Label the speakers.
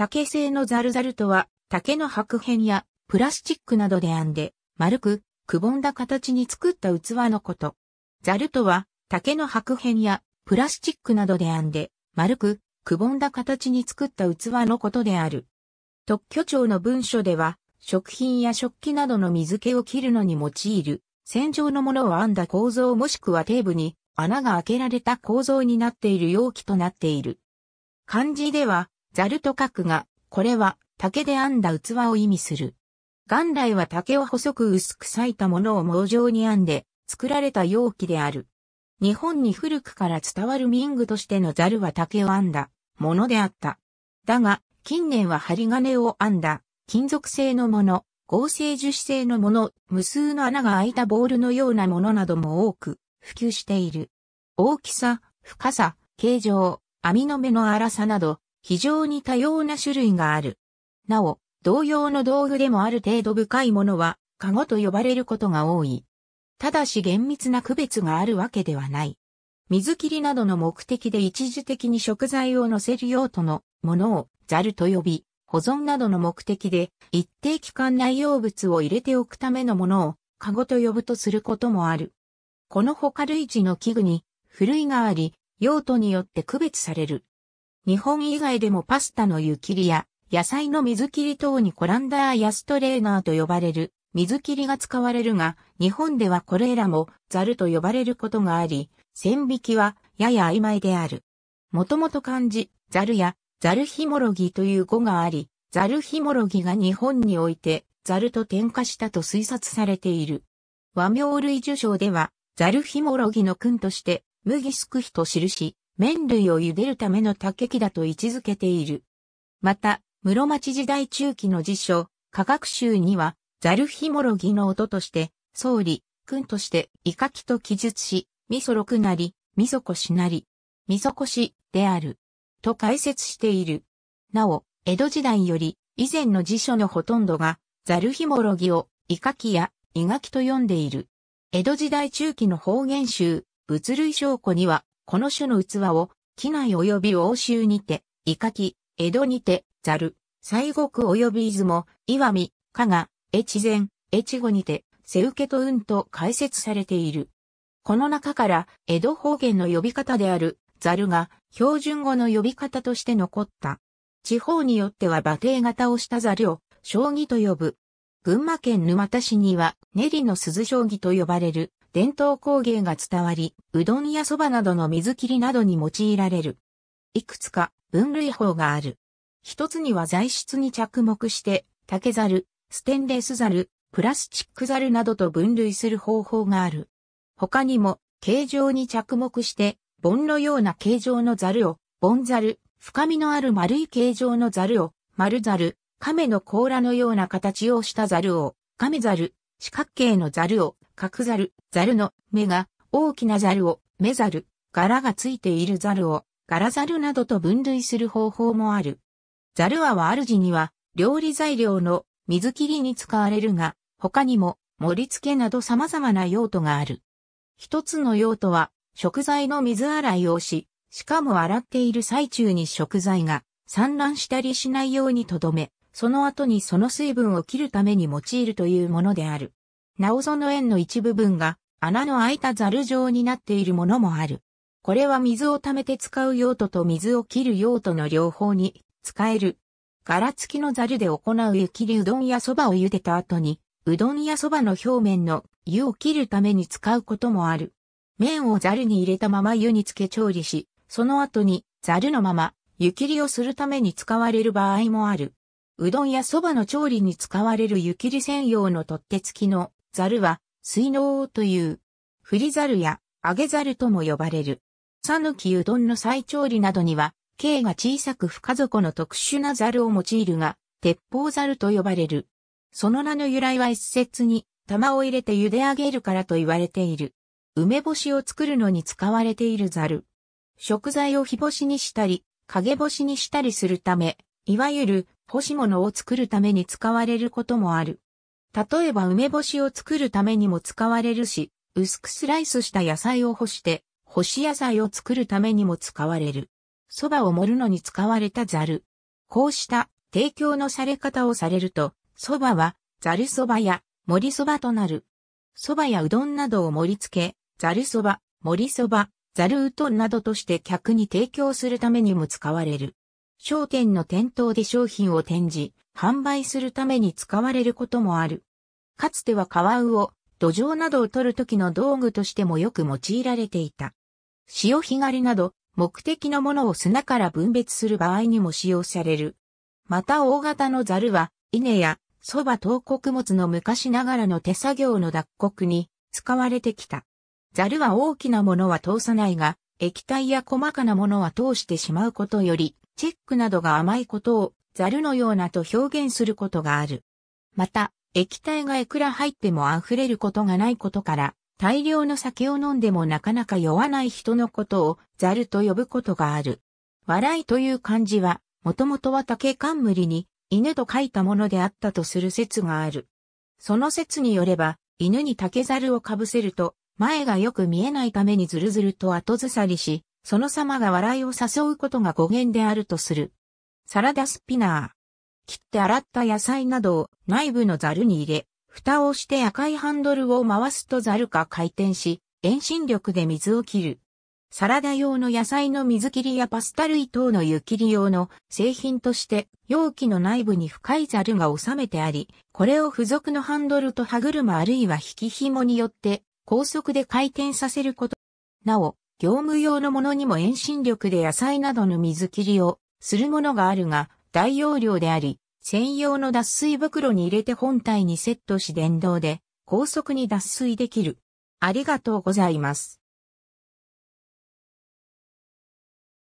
Speaker 1: 竹製のザルザルとは、竹の白片やプラスチックなどで編んで、丸く、くぼんだ形に作った器のこと。ザルとは、竹の白片やプラスチックなどで編んで、丸く、くぼんだ形に作った器のことである。特許庁の文書では、食品や食器などの水気を切るのに用いる、戦場のものを編んだ構造もしくは底部に穴が開けられた構造になっている容器となっている。漢字では、ザルと書くが、これは竹で編んだ器を意味する。元来は竹を細く薄く裂いたものを網状に編んで作られた容器である。日本に古くから伝わる民具としてのザルは竹を編んだものであった。だが、近年は針金を編んだ金属製のもの、合成樹脂製のもの、無数の穴が開いたボールのようなものなども多く普及している。大きさ、深さ、形状、網の目の粗さなど、非常に多様な種類がある。なお、同様の道具でもある程度深いものは、カゴと呼ばれることが多い。ただし厳密な区別があるわけではない。水切りなどの目的で一時的に食材を乗せる用途のものをザルと呼び、保存などの目的で一定期間内容物を入れておくためのものをカゴと呼ぶとすることもある。この他類似の器具に、古いがあり、用途によって区別される。日本以外でもパスタの湯切りや野菜の水切り等にコランダーやストレーナーと呼ばれる水切りが使われるが、日本ではこれらもザルと呼ばれることがあり、線引きはやや曖昧である。もともと漢字、ザルやザルヒモロギという語があり、ザルヒモロギが日本においてザルと転化したと推察されている。和名類受賞では、ザルヒモロギの君として、麦すくひと記し、麺類を茹でるための竹木だと位置づけている。また、室町時代中期の辞書、科学集には、ザルヒモロギの音として、総理、君として、イカキと記述し、味噌くなり、味噌こしなり、味噌こしである、と解説している。なお、江戸時代より、以前の辞書のほとんどが、ザルヒモロギを、イカキや、イガキと呼んでいる。江戸時代中期の方言集、物類証拠には、この種の器を、機内及び欧州にて、イカキ、江戸にて、ザル、西国及び出雲、岩見、加賀、越前、越後にて、背受けと運と解説されている。この中から、江戸方言の呼び方である、ザルが、標準語の呼び方として残った。地方によっては馬蹄型をしたザルを、将棋と呼ぶ。群馬県沼田市には、練りの鈴将棋と呼ばれる、伝統工芸が伝わり、うどんやそばなどの水切りなどに用いられる。いくつか分類法がある。一つには材質に着目して、竹猿、ステンレス猿、プラスチック猿などと分類する方法がある。他にも、形状に着目して、盆のような形状の猿を、盆猿、深みのある丸い形状の猿を、丸猿、亀の甲羅のような形をした猿を、亀猿、四角形の猿を、角ザル、ザルの目が大きなザルを目ザル、柄がついているザルを柄ザルなどと分類する方法もある。ザルアは主には料理材料の水切りに使われるが、他にも盛り付けなど様々な用途がある。一つの用途は食材の水洗いをし、しかも洗っている最中に食材が散乱したりしないようにとどめ、その後にその水分を切るために用いるというものである。なおその円の一部分が穴の開いたザル状になっているものもある。これは水を溜めて使う用途と水を切る用途の両方に使える。柄付きのザルで行う湯切りうどんやそばを茹でた後に、うどんやそばの表面の湯を切るために使うこともある。麺をザルに入れたまま湯につけ調理し、その後にザルのまま湯切りをするために使われる場合もある。うどんやそばの調理に使われる湯切り専用の取っ手付きのザルは、水の王という。振りザルや、揚げザルとも呼ばれる。ぬきうどんの再調理などには、径が小さく深底の特殊なザルを用いるが、鉄砲ザルと呼ばれる。その名の由来は一説に、玉を入れて茹で上げるからと言われている。梅干しを作るのに使われているザル。食材を日干しにしたり、陰干しにしたりするため、いわゆる干し物を作るために使われることもある。例えば梅干しを作るためにも使われるし、薄くスライスした野菜を干して、干し野菜を作るためにも使われる。蕎麦を盛るのに使われたザル。こうした提供のされ方をされると、蕎麦はザル蕎麦や盛り蕎麦となる。蕎麦やうどんなどを盛り付け、ザル蕎麦、盛り蕎麦、ザルうどんなどとして客に提供するためにも使われる。商店の店頭で商品を展示、販売するために使われることもある。かつてはカワウを土壌などを取る時の道具としてもよく用いられていた。潮干狩りなど目的のものを砂から分別する場合にも使用される。また大型のザルは稲や蕎麦等穀物の昔ながらの手作業の脱穀に使われてきた。ザルは大きなものは通さないが、液体や細かなものは通してしまうことより、チェックなどが甘いことをザルのようなと表現することがある。また、液体がいくら入っても溢れることがないことから、大量の酒を飲んでもなかなか酔わない人のことをザルと呼ぶことがある。笑いという漢字は、もともとは竹冠に犬と書いたものであったとする説がある。その説によれば、犬に竹ざるをかぶせると、前がよく見えないためにずるずると後ずさりし、その様が笑いを誘うことが語源であるとする。サラダスピナー。切って洗った野菜などを内部のザルに入れ、蓋をして赤いハンドルを回すとザルが回転し、遠心力で水を切る。サラダ用の野菜の水切りやパスタ類等の湯切り用の製品として容器の内部に深いザルが収めてあり、これを付属のハンドルと歯車あるいは引き紐によって高速で回転させること。なお、業務用のものにも遠心力で野菜などの水切りをするものがあるが、大容量であり、専用の脱水袋に入れて本体にセットし電動で高速に脱水できる。ありがとうございます。